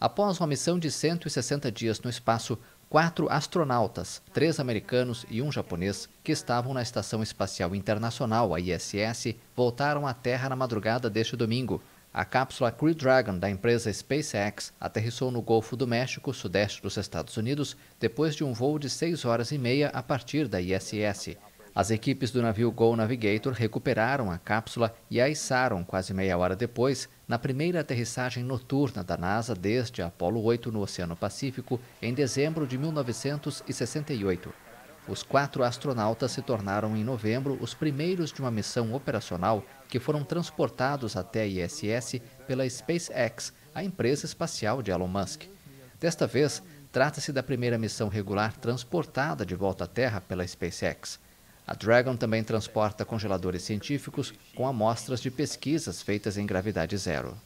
Após uma missão de 160 dias no espaço, quatro astronautas, três americanos e um japonês, que estavam na Estação Espacial Internacional, a ISS, voltaram à Terra na madrugada deste domingo. A cápsula Crew Dragon da empresa SpaceX aterrissou no Golfo do México, sudeste dos Estados Unidos, depois de um voo de seis horas e meia a partir da ISS. As equipes do navio Go Navigator recuperaram a cápsula e a içaram quase meia hora depois na primeira aterrissagem noturna da NASA desde Apolo 8 no Oceano Pacífico em dezembro de 1968. Os quatro astronautas se tornaram em novembro os primeiros de uma missão operacional que foram transportados até a ISS pela SpaceX, a empresa espacial de Elon Musk. Desta vez, trata-se da primeira missão regular transportada de volta à Terra pela SpaceX. A Dragon também transporta congeladores científicos com amostras de pesquisas feitas em gravidade zero.